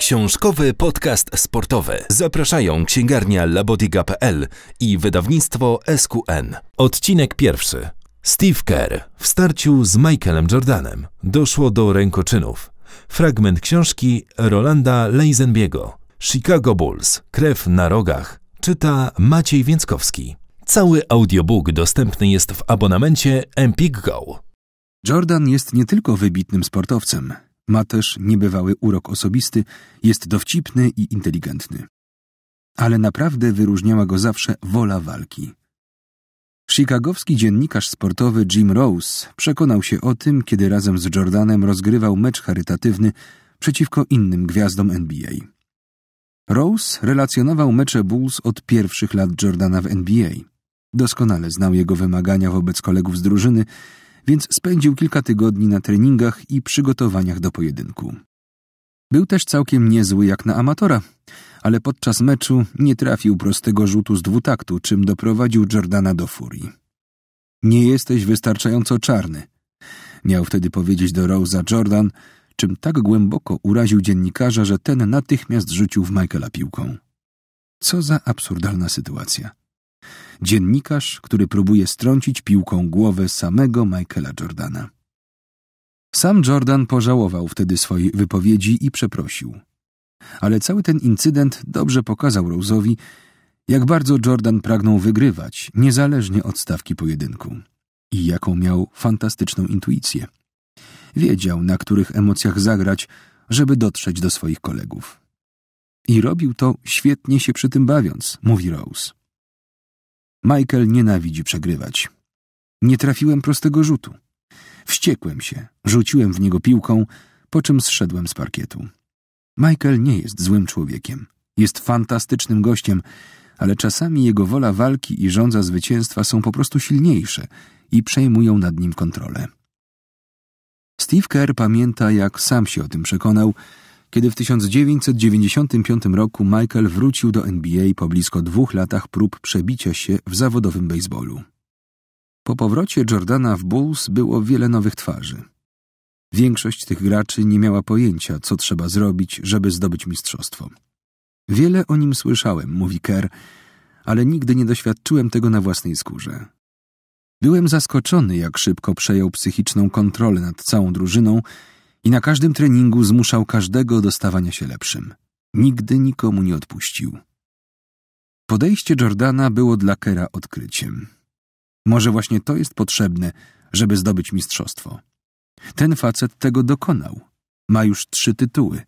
Książkowy podcast sportowy. Zapraszają księgarnia labodiga.pl i wydawnictwo SQN. Odcinek pierwszy. Steve Kerr w starciu z Michaelem Jordanem doszło do rękoczynów. Fragment książki Rolanda Leisenbiego. Chicago Bulls. Krew na rogach. Czyta Maciej Więckowski. Cały audiobook dostępny jest w abonamencie Empik Go. Jordan jest nie tylko wybitnym sportowcem, ma też niebywały urok osobisty, jest dowcipny i inteligentny. Ale naprawdę wyróżniała go zawsze wola walki. Chicagowski dziennikarz sportowy Jim Rose przekonał się o tym, kiedy razem z Jordanem rozgrywał mecz charytatywny przeciwko innym gwiazdom NBA. Rose relacjonował mecze Bulls od pierwszych lat Jordana w NBA. Doskonale znał jego wymagania wobec kolegów z drużyny więc spędził kilka tygodni na treningach i przygotowaniach do pojedynku. Był też całkiem niezły jak na amatora, ale podczas meczu nie trafił prostego rzutu z dwutaktu, czym doprowadził Jordana do furii. Nie jesteś wystarczająco czarny, miał wtedy powiedzieć do Rose'a Jordan, czym tak głęboko uraził dziennikarza, że ten natychmiast rzucił w Michaela piłką. Co za absurdalna sytuacja. Dziennikarz, który próbuje strącić piłką głowę samego Michaela Jordana. Sam Jordan pożałował wtedy swojej wypowiedzi i przeprosił. Ale cały ten incydent dobrze pokazał Rose'owi, jak bardzo Jordan pragnął wygrywać, niezależnie od stawki pojedynku. I jaką miał fantastyczną intuicję. Wiedział, na których emocjach zagrać, żeby dotrzeć do swoich kolegów. I robił to świetnie się przy tym bawiąc, mówi Rose. Michael nienawidzi przegrywać. Nie trafiłem prostego rzutu. Wściekłem się, rzuciłem w niego piłką, po czym zszedłem z parkietu. Michael nie jest złym człowiekiem. Jest fantastycznym gościem, ale czasami jego wola walki i żądza zwycięstwa są po prostu silniejsze i przejmują nad nim kontrolę. Steve Kerr pamięta, jak sam się o tym przekonał, kiedy w 1995 roku Michael wrócił do NBA po blisko dwóch latach prób przebicia się w zawodowym baseballu. Po powrocie Jordana w Bulls było wiele nowych twarzy. Większość tych graczy nie miała pojęcia, co trzeba zrobić, żeby zdobyć mistrzostwo. Wiele o nim słyszałem, mówi Kerr, ale nigdy nie doświadczyłem tego na własnej skórze. Byłem zaskoczony, jak szybko przejął psychiczną kontrolę nad całą drużyną i na każdym treningu zmuszał każdego do stawania się lepszym. Nigdy nikomu nie odpuścił. Podejście Jordana było dla Kera odkryciem. Może właśnie to jest potrzebne, żeby zdobyć mistrzostwo. Ten facet tego dokonał. Ma już trzy tytuły.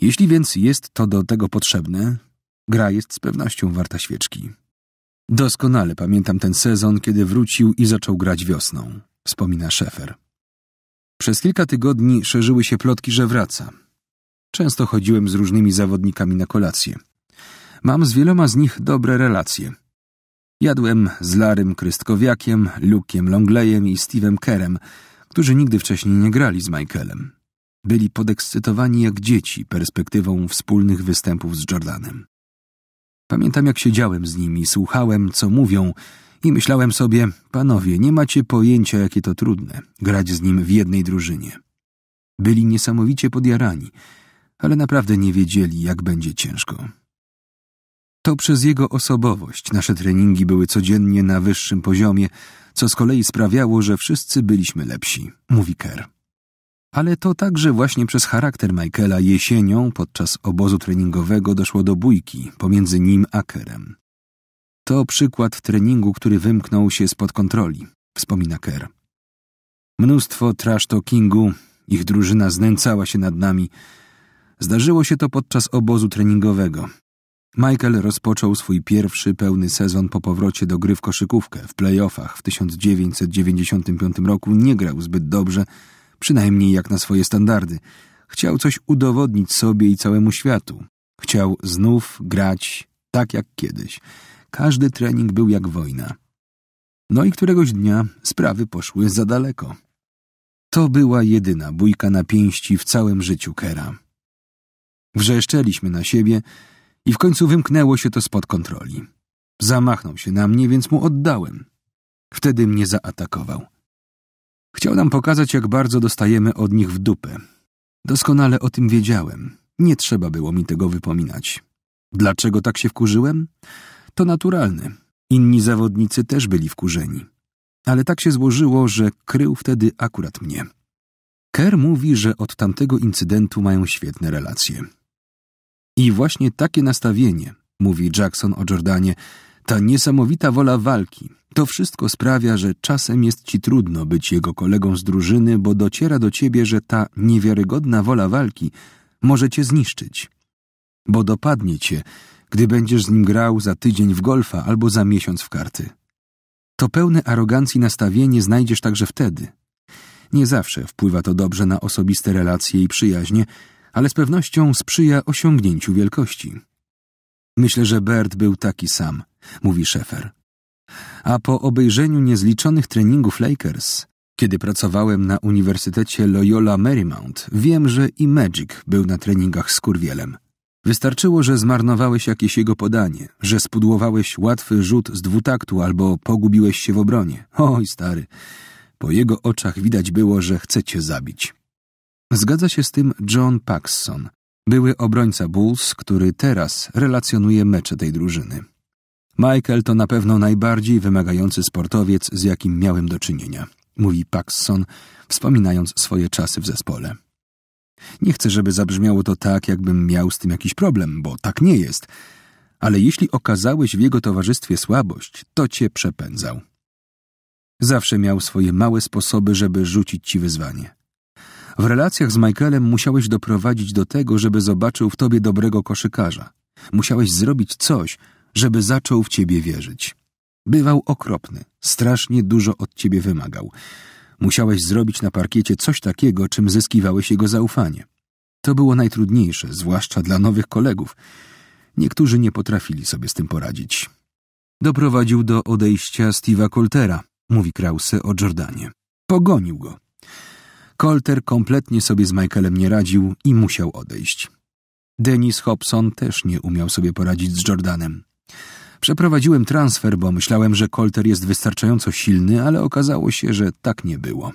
Jeśli więc jest to do tego potrzebne, gra jest z pewnością warta świeczki. Doskonale pamiętam ten sezon, kiedy wrócił i zaczął grać wiosną, wspomina Szefer. Przez kilka tygodni szerzyły się plotki, że wraca. Często chodziłem z różnymi zawodnikami na kolację. Mam z wieloma z nich dobre relacje. Jadłem z Larym Krystkowiakiem, Lukiem Longlejem i Stevem Kerem, którzy nigdy wcześniej nie grali z Michaelem. Byli podekscytowani jak dzieci perspektywą wspólnych występów z Jordanem. Pamiętam, jak siedziałem z nimi, słuchałem, co mówią i myślałem sobie, panowie, nie macie pojęcia, jakie to trudne, grać z nim w jednej drużynie. Byli niesamowicie podjarani, ale naprawdę nie wiedzieli, jak będzie ciężko. To przez jego osobowość nasze treningi były codziennie na wyższym poziomie, co z kolei sprawiało, że wszyscy byliśmy lepsi, mówi Kerr. Ale to także właśnie przez charakter Michaela jesienią podczas obozu treningowego doszło do bójki pomiędzy nim a Kerem. To przykład treningu, który wymknął się spod kontroli, wspomina Kerr. Mnóstwo trash talkingu, ich drużyna znęcała się nad nami. Zdarzyło się to podczas obozu treningowego. Michael rozpoczął swój pierwszy pełny sezon po powrocie do gry w koszykówkę. W playoffach w 1995 roku nie grał zbyt dobrze, przynajmniej jak na swoje standardy. Chciał coś udowodnić sobie i całemu światu. Chciał znów grać tak jak kiedyś. Każdy trening był jak wojna. No i któregoś dnia sprawy poszły za daleko. To była jedyna bójka na pięści w całym życiu Kera. Wrzeszczeliśmy na siebie i w końcu wymknęło się to spod kontroli. Zamachnął się na mnie, więc mu oddałem. Wtedy mnie zaatakował. Chciał nam pokazać, jak bardzo dostajemy od nich w dupę. Doskonale o tym wiedziałem. Nie trzeba było mi tego wypominać. Dlaczego tak się wkurzyłem? To naturalne. Inni zawodnicy też byli wkurzeni. Ale tak się złożyło, że krył wtedy akurat mnie. Kerr mówi, że od tamtego incydentu mają świetne relacje. I właśnie takie nastawienie, mówi Jackson o Jordanie, ta niesamowita wola walki, to wszystko sprawia, że czasem jest ci trudno być jego kolegą z drużyny, bo dociera do ciebie, że ta niewiarygodna wola walki może cię zniszczyć. Bo dopadnie cię, gdy będziesz z nim grał za tydzień w golfa albo za miesiąc w karty. To pełne arogancji nastawienie znajdziesz także wtedy. Nie zawsze wpływa to dobrze na osobiste relacje i przyjaźnie, ale z pewnością sprzyja osiągnięciu wielkości. Myślę, że Bert był taki sam, mówi Szefer. A po obejrzeniu niezliczonych treningów Lakers, kiedy pracowałem na Uniwersytecie Loyola Marymount, wiem, że i Magic był na treningach z Kurwielem. Wystarczyło, że zmarnowałeś jakieś jego podanie, że spudłowałeś łatwy rzut z dwutaktu albo pogubiłeś się w obronie. Oj, stary, po jego oczach widać było, że chce cię zabić. Zgadza się z tym John Paxson, były obrońca Bulls, który teraz relacjonuje mecze tej drużyny. Michael to na pewno najbardziej wymagający sportowiec, z jakim miałem do czynienia, mówi Paxson, wspominając swoje czasy w zespole. Nie chcę, żeby zabrzmiało to tak, jakbym miał z tym jakiś problem, bo tak nie jest. Ale jeśli okazałeś w jego towarzystwie słabość, to cię przepędzał. Zawsze miał swoje małe sposoby, żeby rzucić ci wyzwanie. W relacjach z Michaelem musiałeś doprowadzić do tego, żeby zobaczył w tobie dobrego koszykarza. Musiałeś zrobić coś, żeby zaczął w ciebie wierzyć. Bywał okropny, strasznie dużo od ciebie wymagał. Musiałeś zrobić na parkiecie coś takiego, czym zyskiwałeś jego zaufanie. To było najtrudniejsze, zwłaszcza dla nowych kolegów. Niektórzy nie potrafili sobie z tym poradzić. Doprowadził do odejścia Steve'a Coltera, mówi Krause o Jordanie. Pogonił go. Colter kompletnie sobie z Michaelem nie radził i musiał odejść. Denis Hobson też nie umiał sobie poradzić z Jordanem. Przeprowadziłem transfer, bo myślałem, że Colter jest wystarczająco silny, ale okazało się, że tak nie było.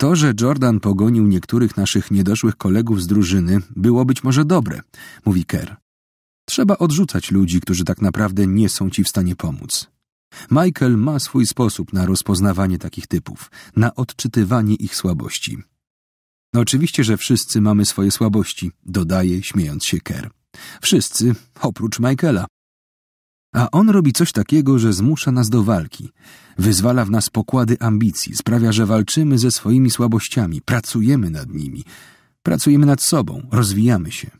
To, że Jordan pogonił niektórych naszych niedoszłych kolegów z drużyny, było być może dobre, mówi Kerr. Trzeba odrzucać ludzi, którzy tak naprawdę nie są ci w stanie pomóc. Michael ma swój sposób na rozpoznawanie takich typów, na odczytywanie ich słabości. No oczywiście, że wszyscy mamy swoje słabości, dodaje, śmiejąc się Kerr. Wszyscy, oprócz Michaela. A on robi coś takiego, że zmusza nas do walki. Wyzwala w nas pokłady ambicji, sprawia, że walczymy ze swoimi słabościami, pracujemy nad nimi, pracujemy nad sobą, rozwijamy się.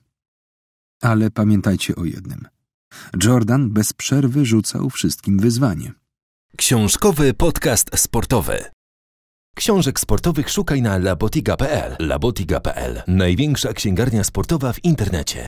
Ale pamiętajcie o jednym. Jordan bez przerwy rzucał wszystkim wyzwanie. Książkowy podcast sportowy. Książek sportowych szukaj na labotiga.pl. Labotiga.pl. Największa księgarnia sportowa w internecie.